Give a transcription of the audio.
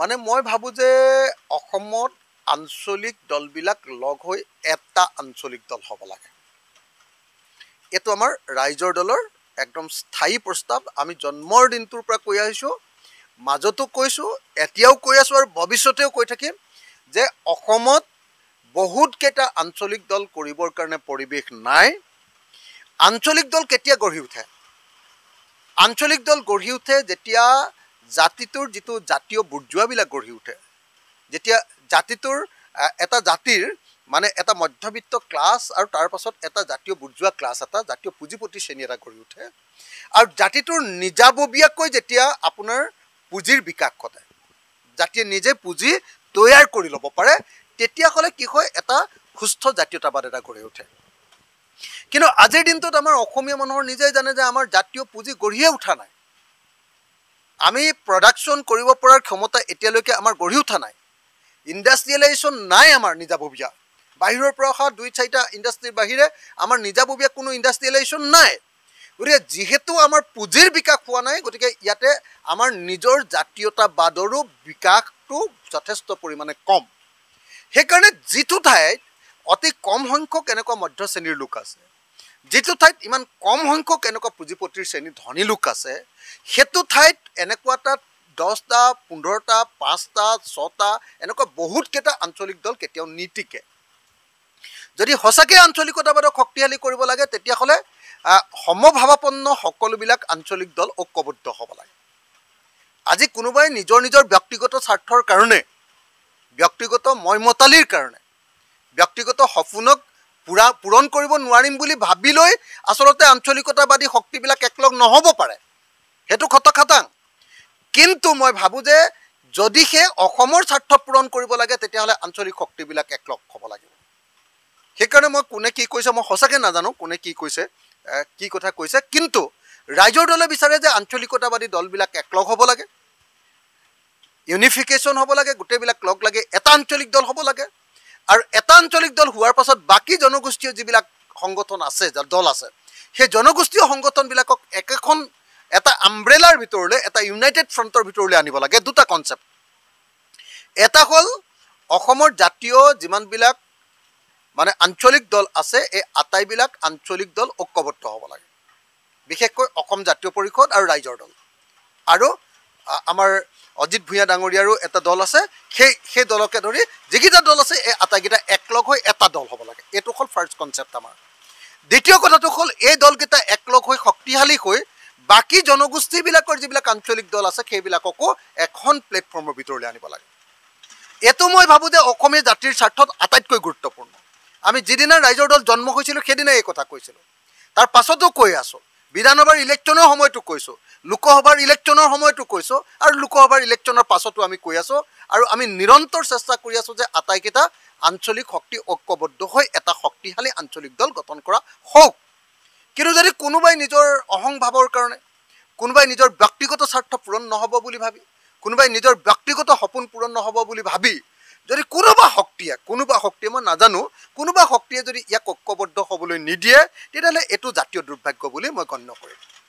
মানে মই ভাবোঁ যে অসমত আঞ্চলিক দলবিলাক লগ হৈ এটা আঞ্চলিক দল হ'ব লাগে এইটো আমাৰ ৰাইজৰ দলৰ একদম স্থায়ী প্ৰস্তাৱ আমি জন্মৰ দিনটোৰ পৰা কৈ আহিছোঁ মাজতো কৈছোঁ এতিয়াও কৈ আছোঁ আৰু ভৱিষ্যতেও কৈ থাকিম যে অসমত বহুত কেইটা আঞ্চলিক দল কৰিবৰ কাৰণে পৰিৱেশ নাই আঞ্চলিক দল কেতিয়া গঢ়ি উঠে আঞ্চলিক দল গঢ়ি উঠে যেতিয়া জাতিটোৰ যিটো জাতীয় বুৰ্জোৱাবিলাক গঢ়ি উঠে যেতিয়া জাতিটোৰ এটা জাতিৰ মানে এটা মধ্যবিত্ত ক্লাছ আৰু তাৰ পাছত এটা জাতীয় বুৰ্জোৱা ক্লাছ এটা জাতীয় পুঁজিপতি শ্ৰেণী এটা গঢ়ি উঠে আৰু জাতিটোৰ নিজাববীয়াকৈ যেতিয়া আপোনাৰ পুঁজিৰ বিকাশ ঘটে জাতিয়ে নিজে পুঁজি তৈয়াৰ কৰি ল'ব পাৰে তেতিয়াহ'লে কি হয় এটা সুস্থ জাতীয়তাবাদ এটা গঢ়ি উঠে কিন্তু আজিৰ দিনটোত আমাৰ অসমীয়া মানুহৰ নিজেই জানে যে আমাৰ জাতীয় পুঁজি গঢ়িয়ে উঠা নাই আমি প্ৰডাকশ্যন কৰিব পৰাৰ ক্ষমতা এতিয়ালৈকে আমাৰ গঢ়ি উঠা নাই ইণ্ডাষ্ট্ৰিয়েলাইজেশ্যন নাই আমাৰ নিজাববীয়া বাহিৰৰ পৰা অহা দুই চাৰিটা ইণ্ডাষ্ট্ৰীৰ বাহিৰে আমাৰ নিজাববীয়া কোনো ইণ্ডাষ্ট্ৰিয়েলাইজেশ্যন নাই গতিকে যিহেতু আমাৰ পুঁজিৰ বিকাশ হোৱা নাই গতিকে ইয়াতে আমাৰ নিজৰ জাতীয়তাবাদৰো বিকাশটো যথেষ্ট পৰিমাণে কম সেইকাৰণে যিটো ঠাইত অতি কম সংখ্যক এনেকুৱা মধ্য শ্ৰেণীৰ লোক আছে যিটো ঠাইত ইমান কম সংখ্যক এনেকুৱা পুঁজিপতিৰ শ্ৰেণী ধনী লোক আছে সেইটো ঠাইত এনেকুৱা এটা দহটা পোন্ধৰটা পাঁচটা ছটা এনেকুৱা বহুতকেইটা আঞ্চলিক দল কেতিয়াও নীতিকে যদি সঁচাকৈ আঞ্চলিকতাবাদক শক্তিশালী কৰিব লাগে তেতিয়াহ'লে সমভাৱাপন্ন সকলোবিলাক আঞ্চলিক দল ঐক্যবদ্ধ হ'ব লাগে আজি কোনোবাই নিজৰ নিজৰ ব্যক্তিগত স্বাৰ্থৰ কাৰণে ব্যক্তিগত মই মতালিৰ কাৰণে ব্যক্তিগত সপোনক পূৰা পূৰণ কৰিব নোৱাৰিম বুলি ভাবি লৈ আচলতে আঞ্চলিকতাবাদী শক্তিবিলাক একলগ নহ'ব পাৰে সেইটো খত খতখাতাং কিন্তু মই ভাবোঁ যে যদিহে অসমৰ স্বাৰ্থ পূৰণ কৰিব লাগে তেতিয়াহ'লে আঞ্চলিক শক্তিবিলাক একলগ হ'ব লাগিব সেইকাৰণে মই কোনে কি কৈছে মই সঁচাকৈ নাজানো কোনে কি কৈছে কি কথা কৈছে কিন্তু ৰাইজৰ দলে বিচাৰে যে আঞ্চলিকতাবাদী দলবিলাক একলগ হ'ব লাগে ইউনিফিকেশ্যন হ'ব লাগে গোটেইবিলাক লগ লাগে এটা আঞ্চলিক দল হ'ব লাগে আৰু এটা আঞ্চলিক দল হোৱাৰ পাছত বাকী জনগোষ্ঠীয় যিবিলাক সংগঠন আছে দল আছে সেই জনগোষ্ঠীয় সংগঠনবিলাকক একেখন এটা আমব্ৰেলাৰ ভিতৰলৈ এটা ইউনাইটেড ফ্ৰণ্টৰ ভিতৰলৈ আনিব লাগে দুটা কনচেপ্ট এটা হ'ল অসমৰ জাতীয় যিমানবিলাক মানে আঞ্চলিক দল আছে এই আটাইবিলাক আঞ্চলিক দল ঐক্যবদ্ধ হ'ব লাগে বিশেষকৈ অসম জাতীয় পৰিষদ আৰু ৰাইজৰ দল আৰু আমাৰ অজিত ভূঞা ডাঙৰীয়াৰো এটা দল আছে সেই সেই দলকে ধৰি যিকেইটা দল আছে এই আটাইকেইটা একলগ হৈ এটা দল হ'ব লাগে এইটো হ'ল ফাৰ্ষ্ট কনচেপ্ট আমাৰ দ্বিতীয় কথাটো হ'ল এই দলকেইটা একলগ হৈ শক্তিশালী হৈ বাকী জনগোষ্ঠীবিলাকৰ যিবিলাক আঞ্চলিক দল আছে সেইবিলাককো এখন প্লেটফৰ্মৰ ভিতৰলৈ আনিব লাগে এইটো মই ভাবোঁ যে অসমীয়া জাতিৰ স্বাৰ্থত আটাইতকৈ গুৰুত্বপূৰ্ণ আমি যিদিনা ৰাইজৰ দল জন্ম হৈছিলোঁ সেইদিনাই এই কথা কৈছিলোঁ তাৰ পাছতো কৈ আছোঁ বিধানসভাৰ ইলেকশ্যনৰ সময়তো কৈছোঁ লোকসভাৰ ইলেকশ্যনৰ সময়তো কৈছোঁ আৰু লোকসভাৰ ইলেকশ্যনৰ পাছতো আমি কৈ আছোঁ আৰু আমি নিৰন্তৰ চেষ্টা কৰি আছোঁ যে আটাইকেইটা আঞ্চলিক শক্তি ঐক্যবদ্ধ হৈ এটা শক্তিশালী আঞ্চলিক দল গঠন কৰা হওক কিন্তু যদি কোনোবাই নিজৰ অহংভাৱৰ কাৰণে কোনোবাই নিজৰ ব্যক্তিগত স্বাৰ্থ পূৰণ নহ'ব বুলি ভাবি কোনোবাই নিজৰ ব্যক্তিগত সপোন পূৰণ নহ'ব বুলি ভাবি যদি কোনোবা শক্তিয়ে কোনোবা শক্তিয়ে মই নাজানো কোনোবা শক্তিয়ে যদি ইয়াক ঐক্যবদ্ধ হ'বলৈ নিদিয়ে তেতিয়াহ'লে এইটো জাতীয় দুৰ্ভাগ্য বুলি মই গণ্য কৰিম